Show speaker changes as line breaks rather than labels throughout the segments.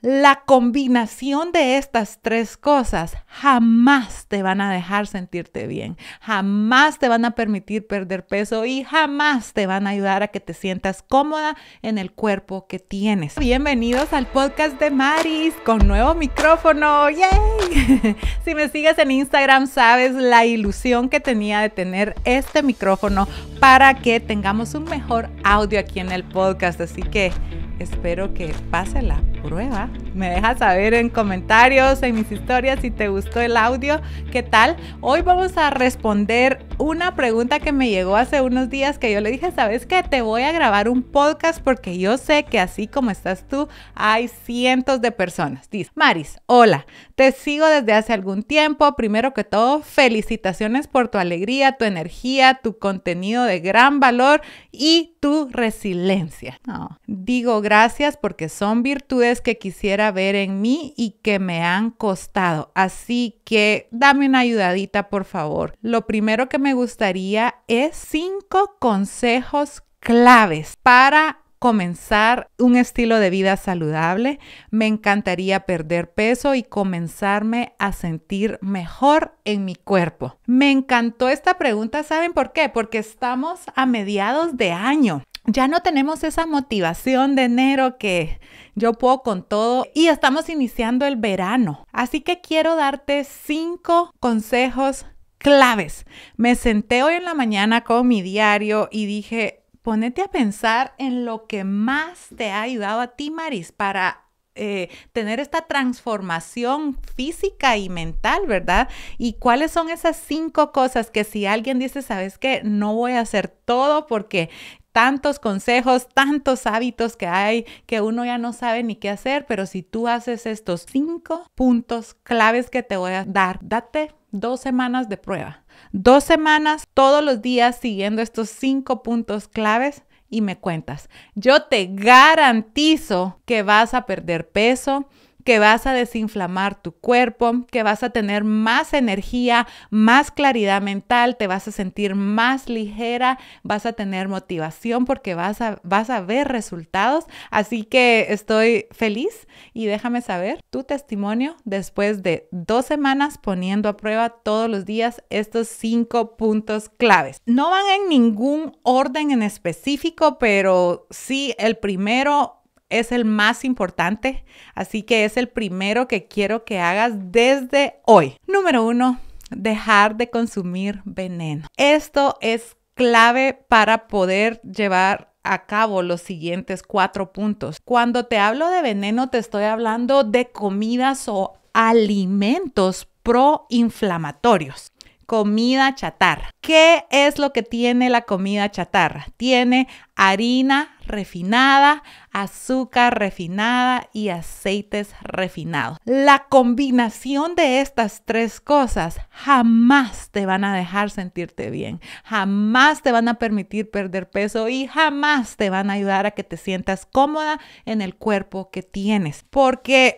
La combinación de estas tres cosas jamás te van a dejar sentirte bien, jamás te van a permitir perder peso y jamás te van a ayudar a que te sientas cómoda en el cuerpo que tienes. Bienvenidos al podcast de Maris con nuevo micrófono. ¡Yay! si me sigues en Instagram sabes la ilusión que tenía de tener este micrófono para que tengamos un mejor audio aquí en el podcast. Así que espero que pásela prueba. Me dejas saber en comentarios, en mis historias, si te gustó el audio, qué tal. Hoy vamos a responder una pregunta que me llegó hace unos días que yo le dije, ¿sabes qué? Te voy a grabar un podcast porque yo sé que así como estás tú, hay cientos de personas. Dice, Maris, hola, te sigo desde hace algún tiempo. Primero que todo, felicitaciones por tu alegría, tu energía, tu contenido de gran valor y tu resiliencia. No, digo gracias porque son virtudes que quisiera ver en mí y que me han costado. Así que dame una ayudadita, por favor. Lo primero que me gustaría es cinco consejos claves para comenzar un estilo de vida saludable, me encantaría perder peso y comenzarme a sentir mejor en mi cuerpo. Me encantó esta pregunta, ¿saben por qué? Porque estamos a mediados de año ya no tenemos esa motivación de enero que yo puedo con todo y estamos iniciando el verano. Así que quiero darte cinco consejos claves. Me senté hoy en la mañana con mi diario y dije, ponete a pensar en lo que más te ha ayudado a ti, Maris, para eh, tener esta transformación física y mental, ¿verdad? Y cuáles son esas cinco cosas que si alguien dice, sabes que no voy a hacer todo porque tantos consejos, tantos hábitos que hay que uno ya no sabe ni qué hacer, pero si tú haces estos cinco puntos claves que te voy a dar, date dos semanas de prueba. Dos semanas todos los días siguiendo estos cinco puntos claves y me cuentas. Yo te garantizo que vas a perder peso, que vas a desinflamar tu cuerpo, que vas a tener más energía, más claridad mental, te vas a sentir más ligera, vas a tener motivación porque vas a, vas a ver resultados. Así que estoy feliz y déjame saber tu testimonio después de dos semanas poniendo a prueba todos los días estos cinco puntos claves. No van en ningún orden en específico, pero sí el primero es el más importante, así que es el primero que quiero que hagas desde hoy. Número uno, dejar de consumir veneno. Esto es clave para poder llevar a cabo los siguientes cuatro puntos. Cuando te hablo de veneno, te estoy hablando de comidas o alimentos proinflamatorios comida chatarra. ¿Qué es lo que tiene la comida chatarra? Tiene harina refinada, azúcar refinada y aceites refinados. La combinación de estas tres cosas jamás te van a dejar sentirte bien, jamás te van a permitir perder peso y jamás te van a ayudar a que te sientas cómoda en el cuerpo que tienes. Porque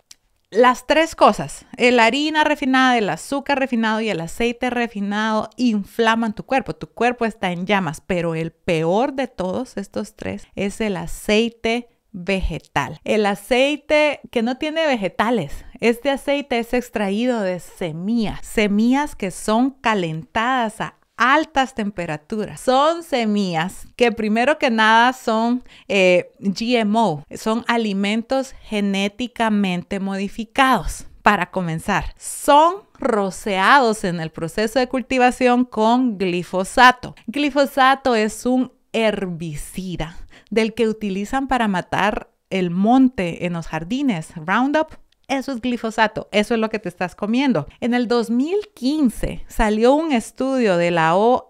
las tres cosas, la harina refinada, el azúcar refinado y el aceite refinado inflaman tu cuerpo. Tu cuerpo está en llamas, pero el peor de todos estos tres es el aceite vegetal. El aceite que no tiene vegetales. Este aceite es extraído de semillas, semillas que son calentadas a altas temperaturas. Son semillas que primero que nada son eh, GMO, son alimentos genéticamente modificados. Para comenzar, son roceados en el proceso de cultivación con glifosato. Glifosato es un herbicida del que utilizan para matar el monte en los jardines, Roundup eso es glifosato, eso es lo que te estás comiendo. En el 2015 salió un estudio de la OMS,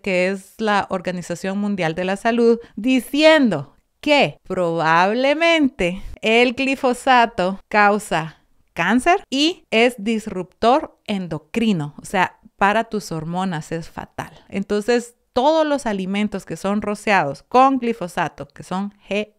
que es la Organización Mundial de la Salud, diciendo que probablemente el glifosato causa cáncer y es disruptor endocrino, o sea, para tus hormonas es fatal. Entonces, todos los alimentos que son rociados con glifosato, que son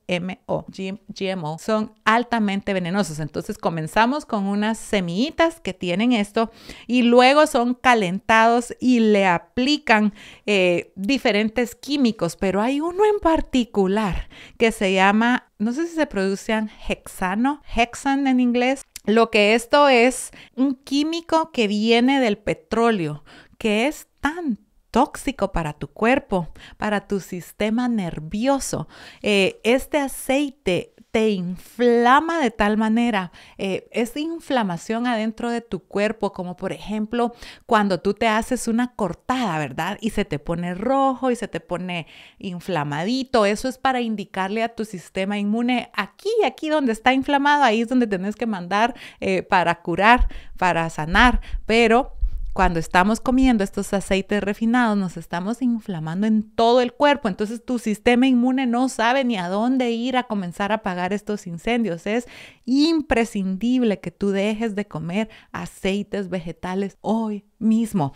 GMO, son altamente venenosos. Entonces comenzamos con unas semillitas que tienen esto y luego son calentados y le aplican eh, diferentes químicos, pero hay uno en particular que se llama, no sé si se producen hexano, hexan en inglés. Lo que esto es un químico que viene del petróleo, que es tan tóxico para tu cuerpo, para tu sistema nervioso. Eh, este aceite te inflama de tal manera, eh, es inflamación adentro de tu cuerpo, como por ejemplo cuando tú te haces una cortada, ¿verdad? Y se te pone rojo y se te pone inflamadito. Eso es para indicarle a tu sistema inmune, aquí, aquí donde está inflamado, ahí es donde tenés que mandar eh, para curar, para sanar. Pero cuando estamos comiendo estos aceites refinados, nos estamos inflamando en todo el cuerpo. Entonces tu sistema inmune no sabe ni a dónde ir a comenzar a apagar estos incendios. Es imprescindible que tú dejes de comer aceites vegetales hoy mismo.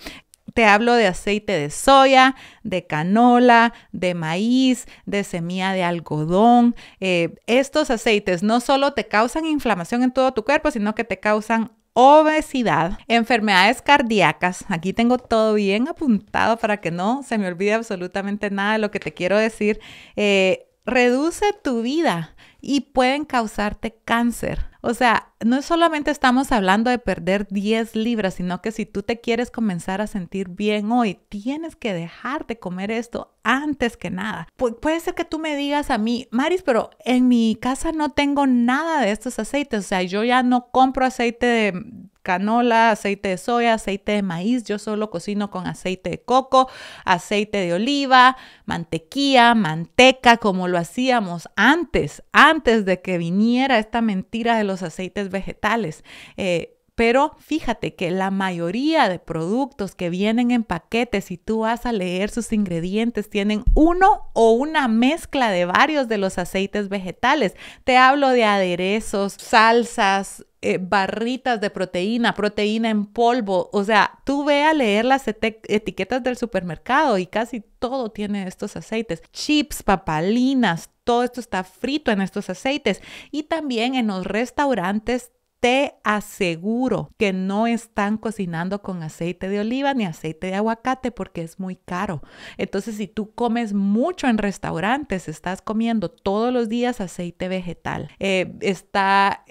Te hablo de aceite de soya, de canola, de maíz, de semilla de algodón. Eh, estos aceites no solo te causan inflamación en todo tu cuerpo, sino que te causan obesidad, enfermedades cardíacas. Aquí tengo todo bien apuntado para que no se me olvide absolutamente nada de lo que te quiero decir. Eh, reduce tu vida y pueden causarte cáncer. O sea, no solamente estamos hablando de perder 10 libras, sino que si tú te quieres comenzar a sentir bien hoy, tienes que dejar de comer esto antes que nada. puede ser que tú me digas a mí, Maris, pero en mi casa no tengo nada de estos aceites. O sea, yo ya no compro aceite de, canola, aceite de soya, aceite de maíz. Yo solo cocino con aceite de coco, aceite de oliva, mantequilla, manteca, como lo hacíamos antes, antes de que viniera esta mentira de los aceites vegetales. Eh, pero fíjate que la mayoría de productos que vienen en paquetes, si tú vas a leer sus ingredientes, tienen uno o una mezcla de varios de los aceites vegetales. Te hablo de aderezos, salsas, eh, barritas de proteína, proteína en polvo. O sea, tú ve a leer las etiquetas del supermercado y casi todo tiene estos aceites. Chips, papalinas, todo esto está frito en estos aceites. Y también en los restaurantes te aseguro que no están cocinando con aceite de oliva ni aceite de aguacate porque es muy caro. Entonces, si tú comes mucho en restaurantes, estás comiendo todos los días aceite vegetal. Eh, está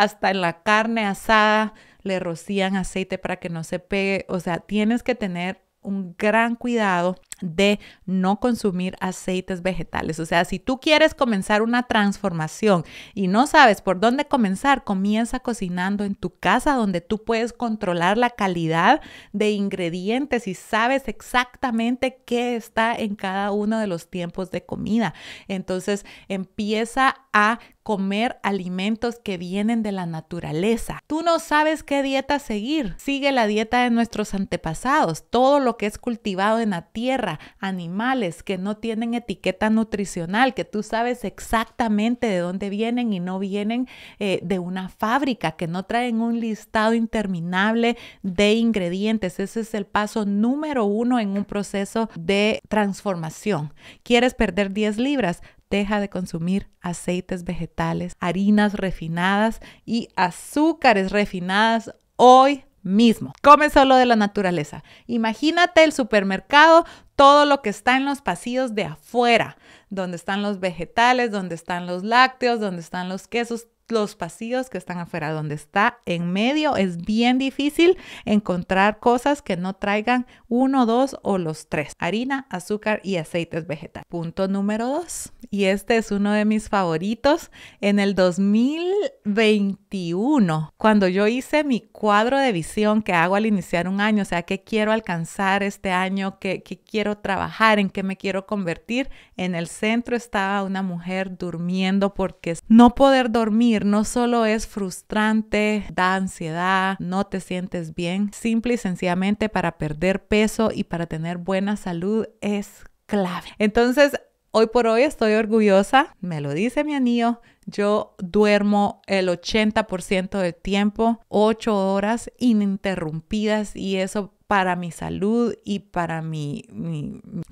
hasta en la carne asada le rocían aceite para que no se pegue. O sea, tienes que tener un gran cuidado de no consumir aceites vegetales. O sea, si tú quieres comenzar una transformación y no sabes por dónde comenzar, comienza cocinando en tu casa donde tú puedes controlar la calidad de ingredientes y sabes exactamente qué está en cada uno de los tiempos de comida. Entonces empieza a comer alimentos que vienen de la naturaleza. Tú no sabes qué dieta seguir. Sigue la dieta de nuestros antepasados, todo lo que es cultivado en la tierra animales que no tienen etiqueta nutricional, que tú sabes exactamente de dónde vienen y no vienen eh, de una fábrica, que no traen un listado interminable de ingredientes. Ese es el paso número uno en un proceso de transformación. ¿Quieres perder 10 libras? deja de consumir aceites vegetales, harinas refinadas y azúcares refinadas hoy mismo. Come solo de la naturaleza. Imagínate el supermercado, todo lo que está en los pasillos de afuera, donde están los vegetales, donde están los lácteos, donde están los quesos, los pasillos que están afuera, donde está en medio, es bien difícil encontrar cosas que no traigan uno, dos o los tres, harina, azúcar y aceites vegetales. Punto número dos, y este es uno de mis favoritos, en el 2021, cuando yo hice mi cuadro de visión que hago al iniciar un año, o sea, qué quiero alcanzar este año, qué, quiero trabajar, en qué me quiero convertir, en el centro estaba una mujer durmiendo porque no poder dormir, no solo es frustrante, da ansiedad, no te sientes bien, simple y sencillamente para perder peso y para tener buena salud es clave. Entonces, hoy por hoy estoy orgullosa, me lo dice mi anillo, yo duermo el 80% del tiempo, 8 horas ininterrumpidas y eso para mi salud y para mi,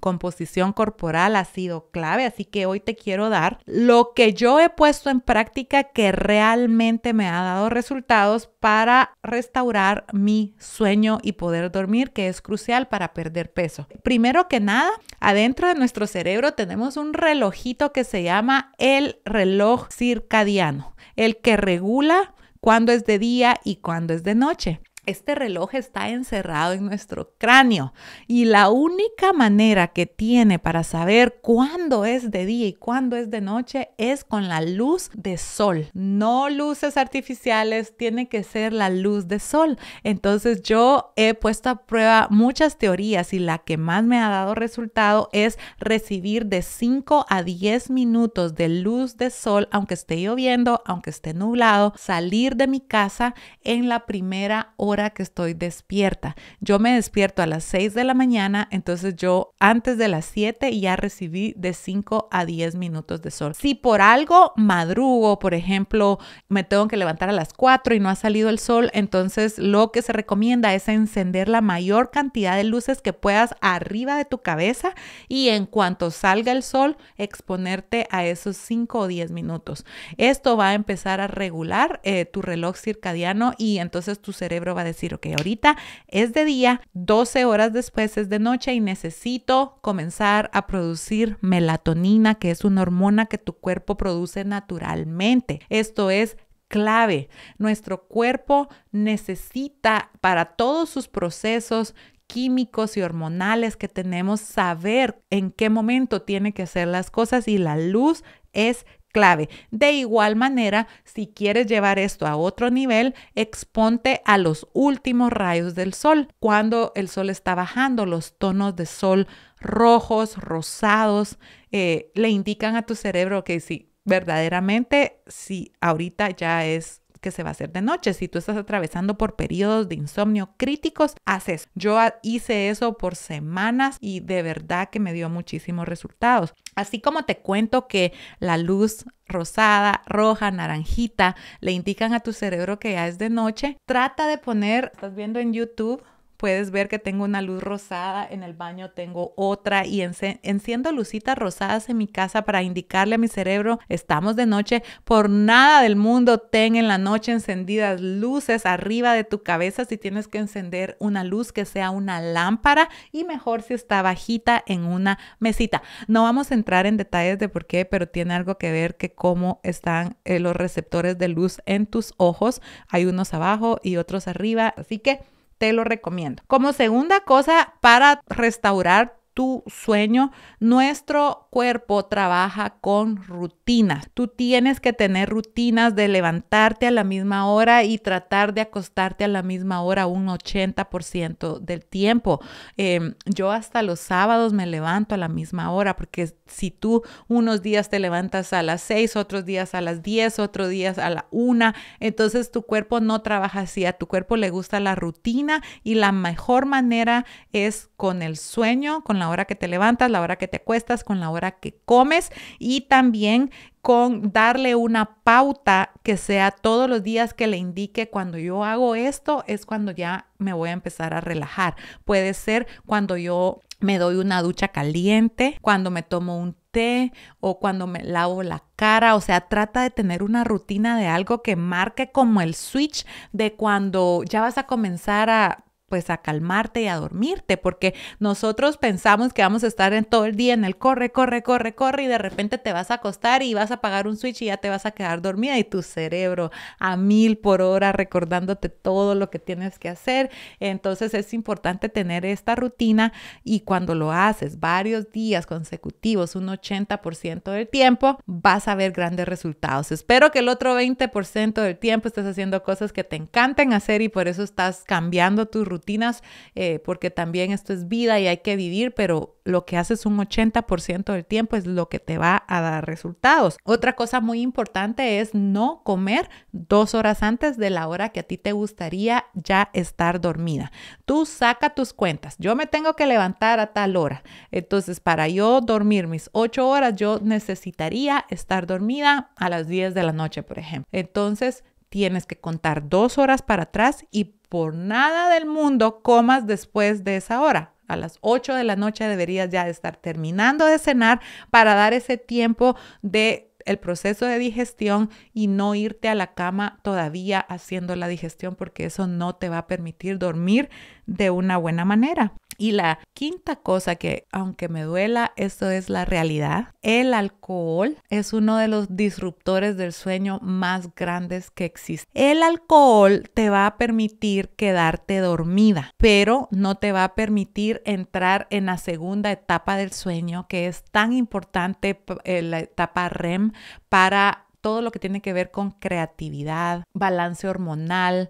composición corporal ha sido clave, así que hoy te quiero dar lo que yo he puesto en práctica que realmente me ha dado resultados para restaurar mi sueño y poder dormir, que es crucial para perder peso. Primero que nada, adentro de nuestro cerebro tenemos un relojito que se llama el reloj circadiano, el que regula cuando es de día y cuándo es de noche. Este reloj está encerrado en nuestro cráneo y la única manera que tiene para saber cuándo es de día y cuándo es de noche es con la luz de sol. No luces artificiales, tiene que ser la luz de sol. Entonces yo he puesto a prueba muchas teorías y la que más me ha dado resultado es recibir de 5 a 10 minutos de luz de sol, aunque esté lloviendo, aunque esté nublado, salir de mi casa en la primera hora que estoy despierta. Yo me despierto a las 6 de la mañana, entonces yo antes de las 7 ya recibí de 5 a 10 minutos de sol. Si por algo madrugo, por ejemplo, me tengo que levantar a las 4 y no ha salido el sol, entonces lo que se recomienda es encender la mayor cantidad de luces que puedas arriba de tu cabeza y en cuanto salga el sol, exponerte a esos 5 o 10 minutos. Esto va a empezar a regular eh, tu reloj circadiano y entonces tu cerebro va a decir, ok, ahorita es de día, 12 horas después es de noche y necesito comenzar a producir melatonina, que es una hormona que tu cuerpo produce naturalmente. Esto es clave. Nuestro cuerpo necesita para todos sus procesos químicos y hormonales que tenemos, saber en qué momento tiene que hacer las cosas y la luz es clave. De igual manera, si quieres llevar esto a otro nivel, exponte a los últimos rayos del sol. Cuando el sol está bajando, los tonos de sol rojos, rosados, eh, le indican a tu cerebro que sí, verdaderamente, sí, ahorita ya es que se va a hacer de noche. Si tú estás atravesando por periodos de insomnio críticos, haces. Yo hice eso por semanas y de verdad que me dio muchísimos resultados. Así como te cuento que la luz rosada, roja, naranjita le indican a tu cerebro que ya es de noche, trata de poner, estás viendo en YouTube Puedes ver que tengo una luz rosada, en el baño tengo otra y enciendo lucitas rosadas en mi casa para indicarle a mi cerebro, estamos de noche, por nada del mundo ten en la noche encendidas luces arriba de tu cabeza si tienes que encender una luz que sea una lámpara y mejor si está bajita en una mesita. No vamos a entrar en detalles de por qué, pero tiene algo que ver que cómo están eh, los receptores de luz en tus ojos. Hay unos abajo y otros arriba, así que te lo recomiendo. Como segunda cosa, para restaurar tu sueño, nuestro cuerpo trabaja con rutinas. Tú tienes que tener rutinas de levantarte a la misma hora y tratar de acostarte a la misma hora un 80% del tiempo. Em, yo hasta los sábados me levanto a la misma hora porque si tú unos días te levantas a las 6, otros días a las 10, otros días a la 1, entonces tu cuerpo no trabaja así. A tu cuerpo le gusta la rutina y la mejor manera es con el sueño, con la hora que te levantas, la hora que te acuestas, con la hora que comes y también con darle una pauta que sea todos los días que le indique cuando yo hago esto es cuando ya me voy a empezar a relajar. Puede ser cuando yo me doy una ducha caliente, cuando me tomo un té o cuando me lavo la cara, o sea, trata de tener una rutina de algo que marque como el switch de cuando ya vas a comenzar a pues a calmarte y a dormirte, porque nosotros pensamos que vamos a estar en todo el día en el corre, corre, corre, corre y de repente te vas a acostar y vas a pagar un switch y ya te vas a quedar dormida y tu cerebro a mil por hora recordándote todo lo que tienes que hacer. Entonces es importante tener esta rutina y cuando lo haces varios días consecutivos, un 80% del tiempo, vas a ver grandes resultados. Espero que el otro 20% del tiempo estés haciendo cosas que te encanten hacer y por eso estás cambiando tu rutina rutinas, eh, porque también esto es vida y hay que vivir, pero lo que haces un 80% del tiempo es lo que te va a dar resultados. Otra cosa muy importante es no comer dos horas antes de la hora que a ti te gustaría ya estar dormida. Tú saca tus cuentas. Yo me tengo que levantar a tal hora. Entonces, para yo dormir mis ocho horas, yo necesitaría estar dormida a las 10 de la noche, por ejemplo. Entonces, tienes que contar dos horas para atrás y por nada del mundo comas después de esa hora. A las 8 de la noche deberías ya estar terminando de cenar para dar ese tiempo de el proceso de digestión y no irte a la cama todavía haciendo la digestión porque eso no te va a permitir dormir de una buena manera. Y la quinta cosa que, aunque me duela, esto es la realidad. El alcohol es uno de los disruptores del sueño más grandes que existe. El alcohol te va a permitir quedarte dormida, pero no te va a permitir entrar en la segunda etapa del sueño, que es tan importante, eh, la etapa REM, para todo lo que tiene que ver con creatividad, balance hormonal,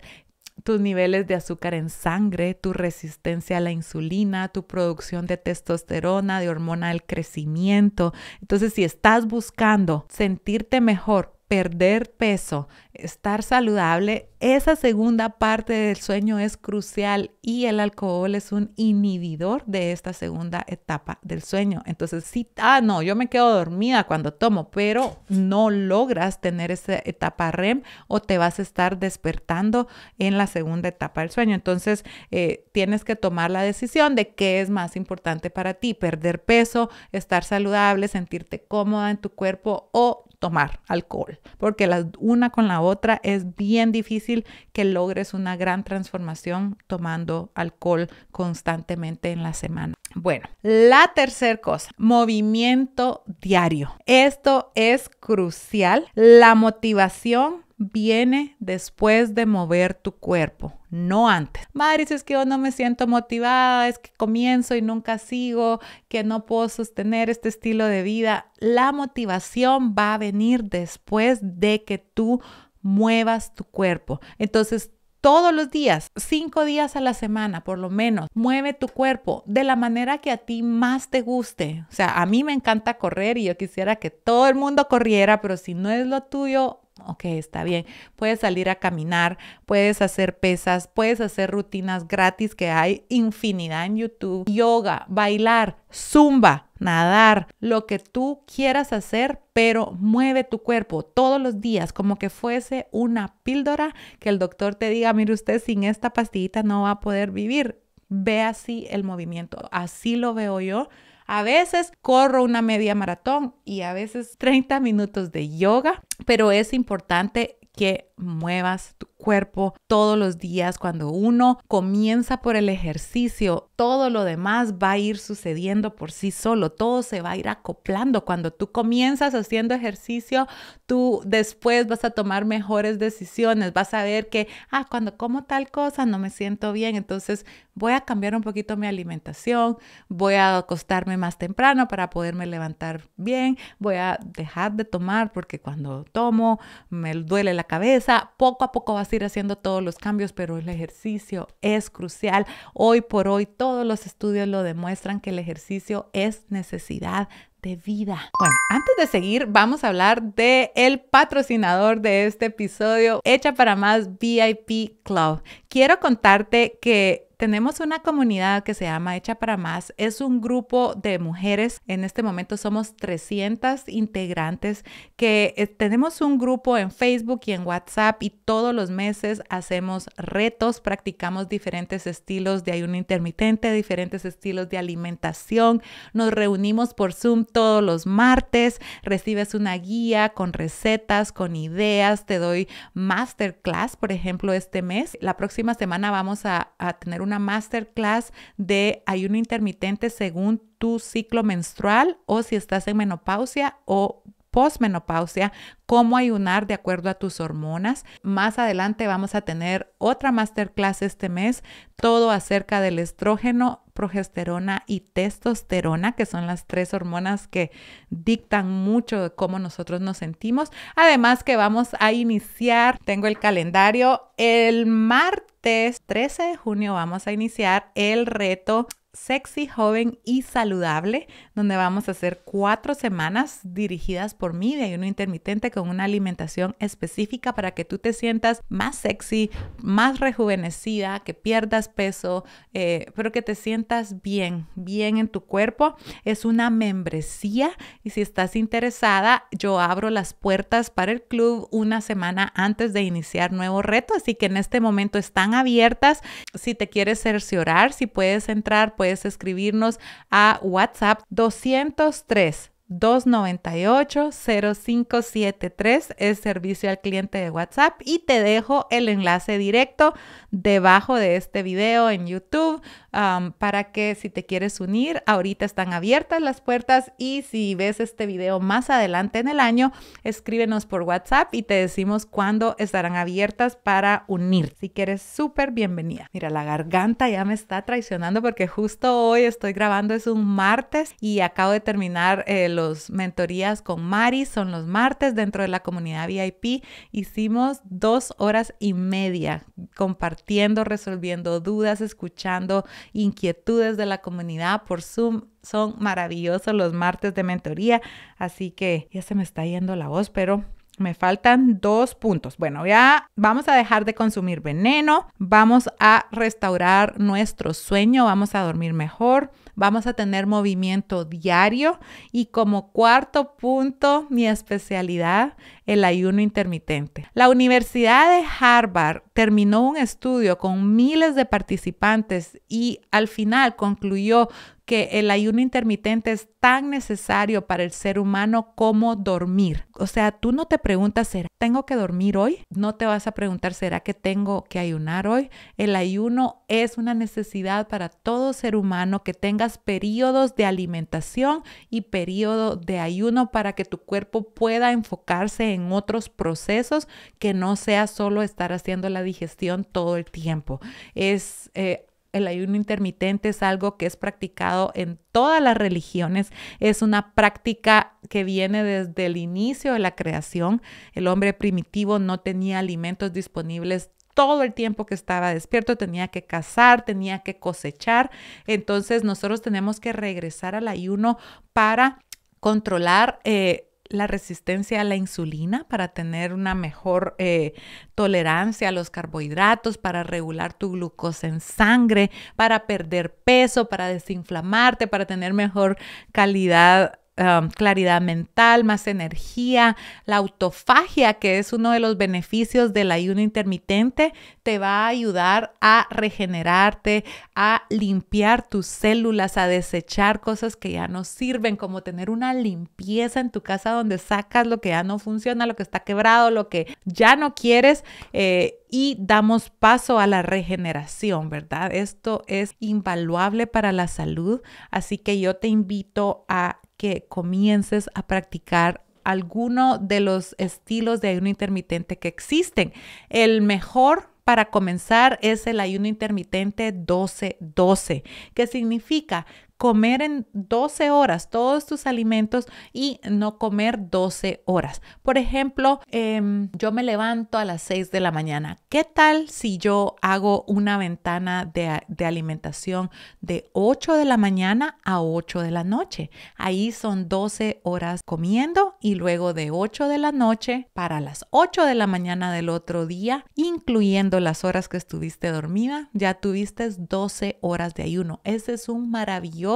tus niveles de azúcar en sangre, tu resistencia a la insulina, tu producción de testosterona, de hormona del crecimiento. Entonces, si estás buscando sentirte mejor, perder peso, estar saludable, esa segunda parte del sueño es crucial y el alcohol es un inhibidor de esta segunda etapa del sueño. Entonces, si, ah, no, yo me quedo dormida cuando tomo, pero no logras tener esa etapa REM o te vas a estar despertando en la segunda etapa del sueño. Entonces, eh, tienes que tomar la decisión de qué es más importante para ti, perder peso, estar saludable, sentirte cómoda en tu cuerpo o tomar alcohol, porque la una con la otra es bien difícil que logres una gran transformación tomando alcohol constantemente en la semana. Bueno, la tercera cosa, movimiento diario. Esto es crucial. La motivación viene después de mover tu cuerpo, no antes. Madre es que yo no me siento motivada, es que comienzo y nunca sigo, que no puedo sostener este estilo de vida. La motivación va a venir después de que tú muevas tu cuerpo. Entonces, todos los días, cinco días a la semana por lo menos, mueve tu cuerpo de la manera que a ti más te guste. O sea, a mí me encanta correr y yo quisiera que todo el mundo corriera, pero si no es lo tuyo, ok, está bien, puedes salir a caminar, puedes hacer pesas, puedes hacer rutinas gratis que hay infinidad en YouTube, yoga, bailar, zumba, nadar, lo que tú quieras hacer, pero mueve tu cuerpo todos los días como que fuese una píldora que el doctor te diga, mire usted, sin esta pastillita no va a poder vivir. Ve así el movimiento, así lo veo yo a veces corro una media maratón y a veces 30 minutos de yoga, pero es importante que muevas tu cuerpo todos los días. Cuando uno comienza por el ejercicio, todo lo demás va a ir sucediendo por sí solo, todo se va a ir acoplando. Cuando tú comienzas haciendo ejercicio, tú después vas a tomar mejores decisiones, vas a ver que, ah, cuando como tal cosa no me siento bien, entonces voy a cambiar un poquito mi alimentación, voy a acostarme más temprano para poderme levantar bien, voy a dejar de tomar porque cuando tomo me duele la cabeza, poco a poco va a ser haciendo todos los cambios, pero el ejercicio es crucial. Hoy por hoy todos los estudios lo demuestran que el ejercicio es necesidad de vida. Bueno, antes de seguir, vamos a hablar de el patrocinador de este episodio, Hecha para Más VIP Club. Quiero contarte que tenemos una comunidad que se llama Hecha para Más. Es un grupo de mujeres. En este momento somos 300 integrantes que eh, tenemos un grupo en Facebook y en WhatsApp y todos los meses hacemos retos, practicamos diferentes estilos de ayuno intermitente, diferentes estilos de alimentación. Nos reunimos por Zoom todos los martes. Recibes una guía con recetas, con ideas. Te doy masterclass, por ejemplo, este mes. La próxima semana vamos a, a tener un una masterclass de ayuno intermitente según tu ciclo menstrual o si estás en menopausia o postmenopausia, cómo ayunar de acuerdo a tus hormonas. Más adelante vamos a tener otra masterclass este mes, todo acerca del estrógeno progesterona y testosterona, que son las tres hormonas que dictan mucho de cómo nosotros nos sentimos. Además que vamos a iniciar, tengo el calendario, el martes 13 de junio vamos a iniciar el reto Sexy, Joven y Saludable, donde vamos a hacer cuatro semanas dirigidas por mí de ayuno intermitente con una alimentación específica para que tú te sientas más sexy, más rejuvenecida, que pierdas peso, eh, pero que te sientas bien, bien en tu cuerpo. Es una membresía y si estás interesada, yo abro las puertas para el club una semana antes de iniciar nuevo reto, así que en este momento están abiertas. Si te quieres cerciorar, si puedes entrar puedes escribirnos a WhatsApp 203. 298-0573 es servicio al cliente de WhatsApp y te dejo el enlace directo debajo de este video en YouTube para que si te quieres unir, ahorita están abiertas las puertas y si ves este video más adelante en el año, escríbenos por WhatsApp y te decimos cuándo estarán abiertas para unir. Si quieres, súper bienvenida. Mira, la garganta ya me está traicionando porque justo hoy estoy grabando, es un martes y acabo de terminar eh, los mentorías con Mari, son los martes dentro de la comunidad VIP. Hicimos dos horas y media compartiendo, resolviendo dudas, escuchando inquietudes de la comunidad por Zoom. Son maravillosos los martes de mentoría, así que ya se me está yendo la voz, pero me faltan dos puntos. Bueno, ya vamos a dejar de consumir veneno, vamos a restaurar nuestro sueño, vamos a dormir mejor, Vamos a tener movimiento diario y como cuarto punto, mi especialidad, el ayuno intermitente. La Universidad de Harvard terminó un estudio con miles de participantes y al final concluyó que el ayuno intermitente es tan necesario para el ser humano como dormir. O sea, tú no te preguntas, ¿será tengo que dormir hoy? No te vas a preguntar, ¿será que tengo que ayunar hoy? El ayuno es una necesidad para todo ser humano que tenga periodos de alimentación y periodo de ayuno para que tu cuerpo pueda enfocarse en otros procesos que no sea solo estar haciendo la digestión todo el tiempo. Es eh, el ayuno intermitente es algo que es practicado en todas las religiones, es una práctica que viene desde el inicio de la creación. El hombre primitivo no tenía alimentos disponibles todo el tiempo que estaba despierto, tenía que cazar, tenía que cosechar. Entonces nosotros tenemos que regresar al ayuno para controlar. Eh, la resistencia a la insulina para tener una mejor eh, tolerancia a los carbohidratos, para regular tu glucosa en sangre, para perder peso, para desinflamarte, para tener mejor calidad Um, claridad mental, más energía. La autofagia, que es uno de los beneficios del ayuno intermitente, te va a ayudar a regenerarte, a limpiar tus células, a desechar cosas que ya no sirven, como tener una limpieza en tu casa donde sacas lo que ya no funciona, lo que está quebrado, lo que ya no quieres. Eh, y damos paso a la regeneración, ¿verdad? Esto es invaluable para la salud, así que yo te invito a que comiences a practicar alguno de los estilos de ayuno intermitente que existen. El mejor para comenzar es el ayuno intermitente 12-12, que significa comer en 12 horas todos tus alimentos y no comer 12 horas. Por ejemplo, em, yo me levanto a las 6 de la mañana. ¿Qué tal si yo hago una ventana de, de alimentación de 8 de la mañana a 8 de la noche? Ahí son 12 horas comiendo y luego de 8 de la noche para las 8 de la mañana del otro día, incluyendo las horas que estuviste dormida, ya tuviste 12 horas de ayuno. Ese es un maravilloso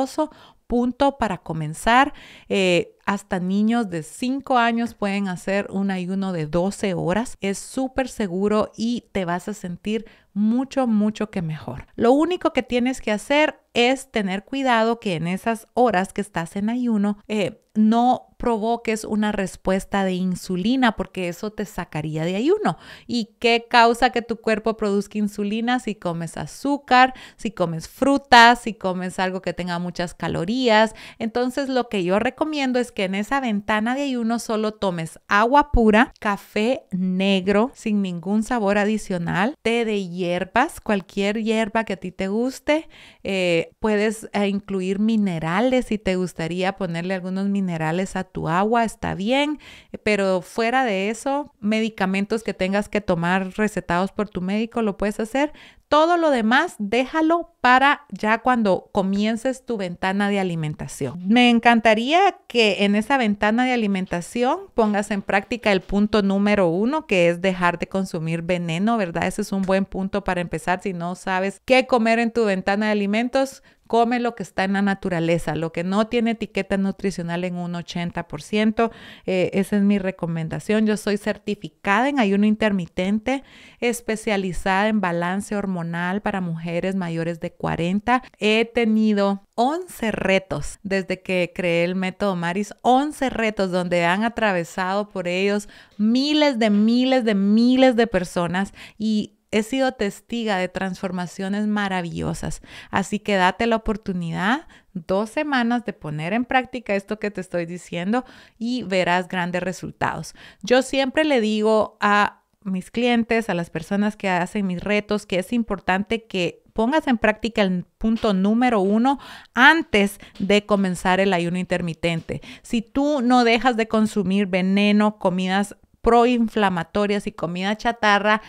punto para comenzar. Eh, hasta niños de 5 años pueden hacer un ayuno de 12 horas. Es súper seguro y te vas a sentir mucho, mucho que mejor. Lo único que tienes que hacer es tener cuidado que en esas horas que estás en ayuno eh, no provoques una respuesta de insulina porque eso te sacaría de ayuno. ¿Y qué causa que tu cuerpo produzca insulina si comes azúcar, si comes frutas, si comes algo que tenga muchas calorías? Entonces lo que yo recomiendo es que en esa ventana de ayuno solo tomes agua pura, café negro sin ningún sabor adicional, té de hierbas, cualquier hierba que a ti te guste. Eh, puedes eh, incluir minerales si te gustaría ponerle algunos minerales a tu agua está bien, pero fuera de eso, medicamentos que tengas que tomar recetados por tu médico, lo puedes hacer. Todo lo demás, déjalo para ya cuando comiences tu ventana de alimentación. Me encantaría que en esa ventana de alimentación pongas en práctica el punto número uno, que es dejar de consumir veneno, ¿verdad? Ese es un buen punto para empezar si no sabes qué comer en tu ventana de alimentos come lo que está en la naturaleza, lo que no tiene etiqueta nutricional en un 80%. Eh, esa es mi recomendación. Yo soy certificada en ayuno intermitente, especializada en balance hormonal para mujeres mayores de 40. He tenido 11 retos desde que creé el método Maris, 11 retos donde han atravesado por ellos miles de miles de miles de personas y He sido testiga de transformaciones maravillosas, así que date la oportunidad, dos semanas de poner en práctica esto que te estoy diciendo y verás grandes resultados. Yo siempre le digo a mis clientes, a las personas que hacen mis retos, que es importante que pongas en práctica el punto número uno antes de comenzar el ayuno intermitente. Si tú no dejas de consumir veneno, comidas proinflamatorias y comida chatarra,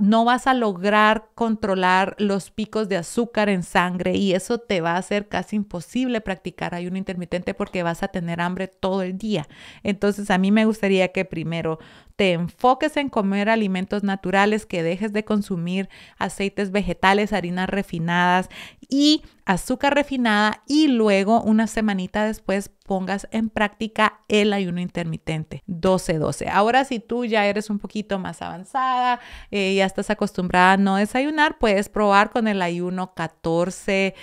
no vas a lograr controlar los picos de azúcar en sangre y eso te va a hacer casi imposible practicar ayuno intermitente porque vas a tener hambre todo el día. Entonces a mí me gustaría que primero te enfoques en comer alimentos naturales, que dejes de consumir aceites vegetales, harinas refinadas y azúcar refinada y luego una semanita después pongas en práctica el ayuno intermitente 12-12. Ahora si tú ya eres un poquito más avanzada, eh, ya estás acostumbrada a no desayunar, puedes probar con el ayuno 14-10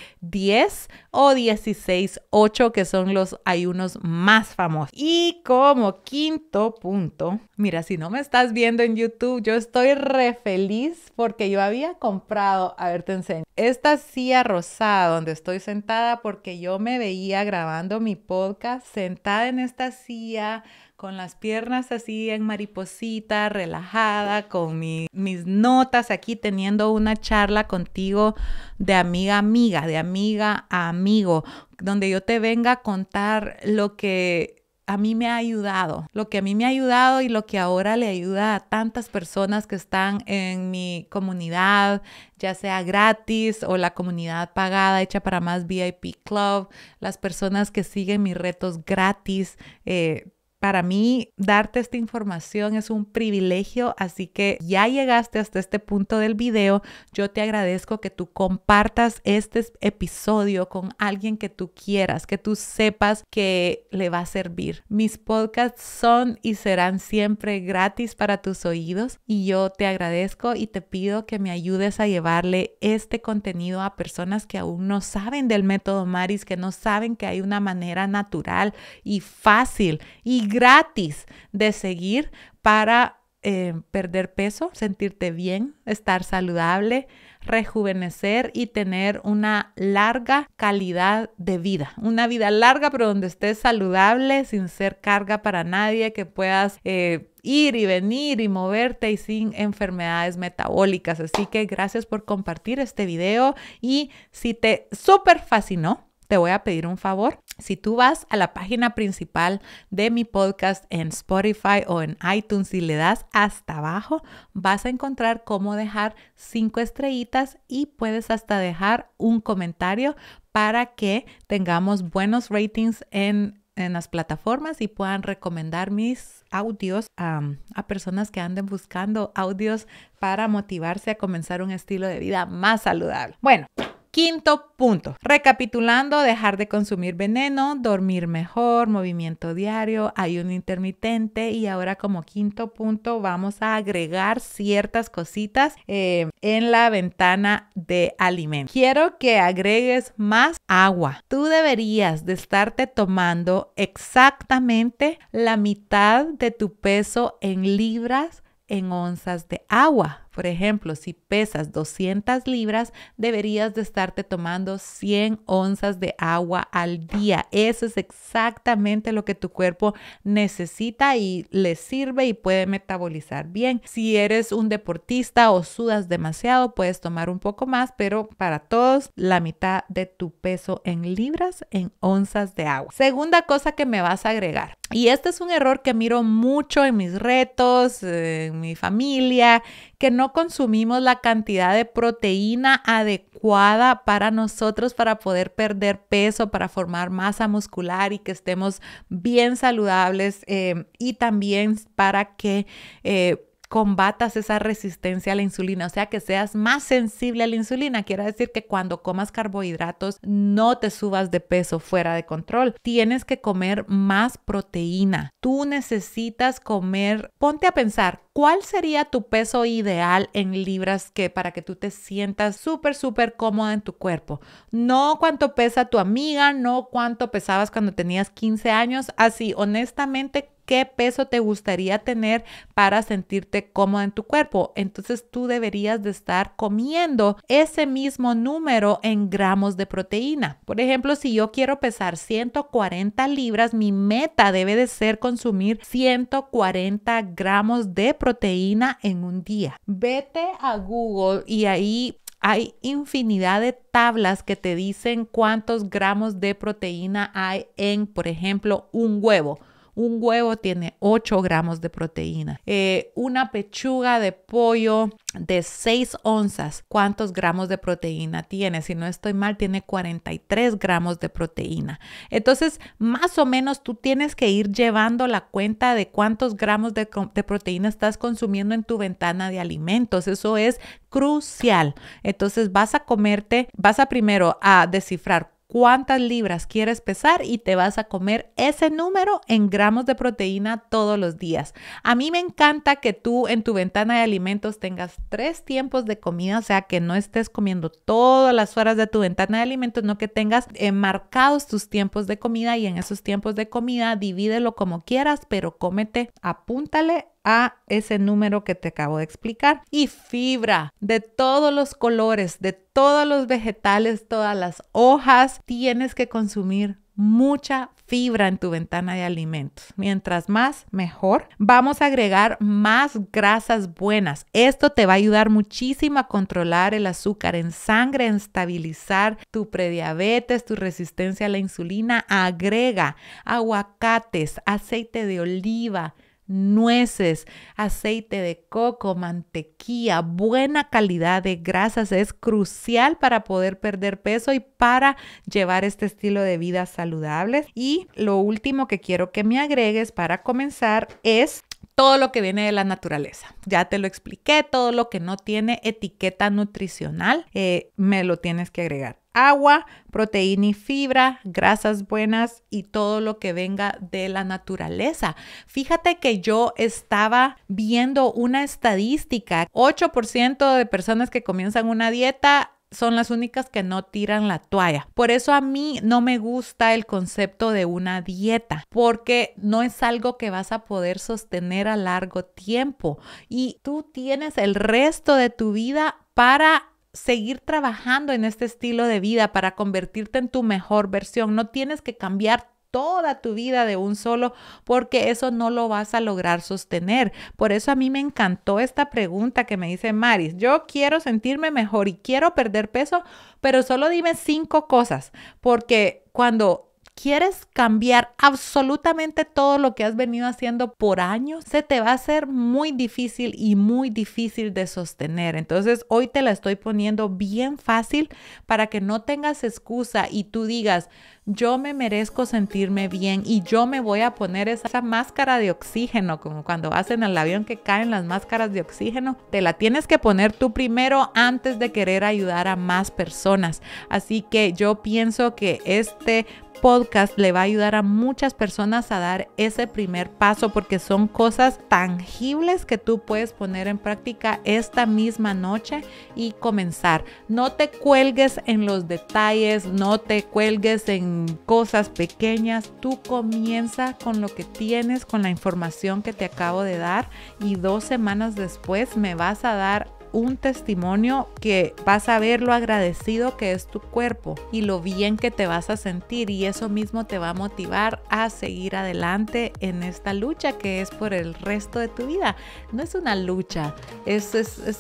o 16-8, que son los ayunos más famosos. Y como quinto punto, mira, si no me estás viendo en YouTube, yo estoy re feliz porque yo había comprado, a ver, te enseño, esta silla rosada donde estoy sentada porque yo me veía grabando mi podcast sentada en esta silla, con las piernas así en mariposita, relajada, con mis notas aquí, teniendo una charla contigo de amiga a amiga, de amiga a amigo, donde yo te venga a contar lo que a mí me ha ayudado, lo que a mí me ha ayudado y lo que ahora le ayuda a tantas personas que están en mi comunidad, ya sea gratis o la comunidad pagada hecha para más VIP Club, las personas que siguen mis retos gratis. Eh, para mí, darte esta información es un privilegio, así que ya llegaste hasta este punto del video. Yo te agradezco que tú compartas este episodio con alguien que tú quieras, que tú sepas que le va a servir. Mis podcasts son y serán siempre gratis para tus oídos y yo te agradezco y te pido que me ayudes a llevarle este contenido a personas que aún no saben del método Maris, que no saben que hay una manera natural y fácil y gratis de seguir para eh, perder peso, sentirte bien, estar saludable, rejuvenecer y tener una larga calidad de vida. Una vida larga, pero donde estés saludable, sin ser carga para nadie, que puedas eh, ir y venir y moverte y sin enfermedades metabólicas. Así que gracias por compartir este video y si te súper fascinó te voy a pedir un favor. Si tú vas a la página principal de mi podcast en Spotify o en iTunes y le das hasta abajo, vas a encontrar cómo dejar cinco estrellitas y puedes hasta dejar un comentario para que tengamos buenos ratings en, las plataformas y puedan recomendar mis audios a personas que anden buscando audios para motivarse a comenzar un estilo de vida más saludable. Bueno, Quinto punto, recapitulando, dejar de consumir veneno, dormir mejor, movimiento diario, ayuno intermitente y ahora como quinto punto vamos a agregar ciertas cositas eh, en la ventana de alimento. Quiero que agregues más agua. Tú deberías de estarte tomando exactamente la mitad de tu peso en libras en onzas de agua por ejemplo, si pesas 200 libras, deberías de estarte tomando 100 onzas de agua al día. Eso es exactamente lo que tu cuerpo necesita y le sirve y puede metabolizar bien. Si eres un deportista o sudas demasiado, puedes tomar un poco más, pero para todos la mitad de tu peso en libras en onzas de agua. Segunda cosa que me vas a agregar. Y este es un error que miro mucho en mis retos, eh, en mi familia, que no no consumimos la cantidad de proteína adecuada para nosotros para poder perder peso, para formar masa muscular y que estemos bien saludables eh, y también para que... Eh, combatas esa resistencia a la insulina, o sea, que seas más sensible a la insulina. Quiere decir que cuando comas carbohidratos no te subas de peso fuera de control. Tienes que comer más proteína. Tú necesitas comer, ponte a pensar, ¿cuál sería tu peso ideal en libras que para que tú te sientas súper, súper cómoda en tu cuerpo? No cuánto pesa tu amiga, no cuánto pesabas cuando tenías 15 años, así, honestamente, qué peso te gustaría tener para sentirte cómoda en tu cuerpo. Entonces tú deberías de estar comiendo ese mismo número en gramos de proteína. Por ejemplo, si yo quiero pesar 140 libras, mi meta debe de ser consumir 140 gramos de proteína en un día. Vete a Google y ahí hay infinidad de tablas que te dicen cuántos gramos de proteína hay en, por ejemplo, un huevo un huevo tiene 8 gramos de proteína. Eh, una pechuga de pollo de 6 onzas, ¿cuántos gramos de proteína tiene? Si no estoy mal, tiene 43 gramos de proteína. Entonces, más o menos tú tienes que ir llevando la cuenta de cuántos gramos de, de proteína estás consumiendo en tu ventana de alimentos. Eso es crucial. Entonces, vas a comerte, vas a primero a descifrar cuántas libras quieres pesar y te vas a comer ese número en gramos de proteína todos los días. A mí me encanta que tú en tu ventana de alimentos tengas tres tiempos de comida, o sea, que no estés comiendo todas las horas de tu ventana de alimentos, no que tengas eh, marcados tus tiempos de comida y en esos tiempos de comida divídelo como quieras, pero cómete, apúntale a ese número que te acabo de explicar. Y fibra de todos los colores, de todos los vegetales, todas las hojas, tienes que consumir mucha fibra en tu ventana de alimentos. Mientras más, mejor. Vamos a agregar más grasas buenas. Esto te va a ayudar muchísimo a controlar el azúcar en sangre, en estabilizar tu prediabetes, tu resistencia a la insulina. Agrega aguacates, aceite de oliva, nueces, aceite de coco, mantequilla, buena calidad de grasas es crucial para poder perder peso y para llevar este estilo de vida saludable. Y lo último que quiero que me agregues para comenzar es todo lo que viene de la naturaleza. Ya te lo expliqué, todo lo que no tiene etiqueta nutricional, eh, me lo tienes que agregar. Agua, proteína y fibra, grasas buenas y todo lo que venga de la naturaleza. Fíjate que yo estaba viendo una estadística, 8% de personas que comienzan una dieta son las únicas que no tiran la toalla. Por eso a mí no me gusta el concepto de una dieta, porque no es algo que vas a poder sostener a largo tiempo y tú tienes el resto de tu vida para seguir trabajando en este estilo de vida para convertirte en tu mejor versión. No tienes que cambiar toda tu vida de un solo, porque eso no lo vas a lograr sostener. Por eso a mí me encantó esta pregunta que me dice Maris. Yo quiero sentirme mejor y quiero perder peso, pero solo dime cinco cosas, porque cuando quieres cambiar absolutamente todo lo que has venido haciendo por años, se te va a hacer muy difícil y muy difícil de sostener. Entonces hoy te la estoy poniendo bien fácil para que no tengas excusa y tú digas, yo me merezco sentirme bien y yo me voy a poner esa, máscara de oxígeno, como cuando hacen el avión que caen las máscaras de oxígeno, te la tienes que poner tú primero antes de querer ayudar a más personas. Así que yo pienso que este podcast le va a ayudar a muchas personas a dar ese primer paso porque son cosas tangibles que tú puedes poner en práctica esta misma noche y comenzar. No te cuelgues en los detalles, no te cuelgues en cosas pequeñas. Tú comienza con lo que tienes, con la información que te acabo de dar y dos semanas después me vas a dar un testimonio que vas a ver lo agradecido que es tu cuerpo y lo bien que te vas a sentir y eso mismo te va a motivar a seguir adelante en esta lucha que es por el resto de tu vida. No es una lucha, es,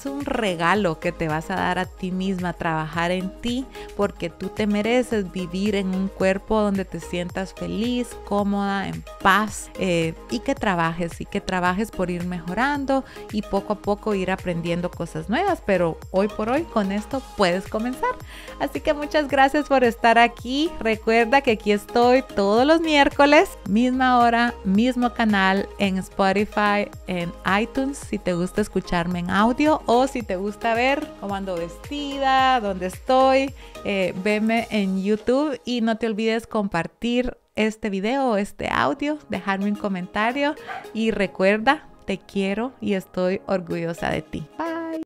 un regalo que te vas a dar a ti misma, trabajar en ti porque tú te mereces vivir en un cuerpo donde te sientas feliz, cómoda, en paz eh, y que trabajes y que trabajes por ir mejorando y poco a poco ir aprendiendo cosas nuevas, pero hoy por hoy con esto puedes comenzar. Así que muchas gracias por estar aquí. Recuerda que aquí estoy todos los miércoles, misma hora, mismo canal en Spotify, en iTunes, si te gusta escucharme en audio o si te gusta ver cómo ando vestida, dónde estoy, eh, veme en YouTube y no te olvides compartir este video este audio, dejarme un comentario y recuerda, te quiero y estoy orgullosa de ti. Bye.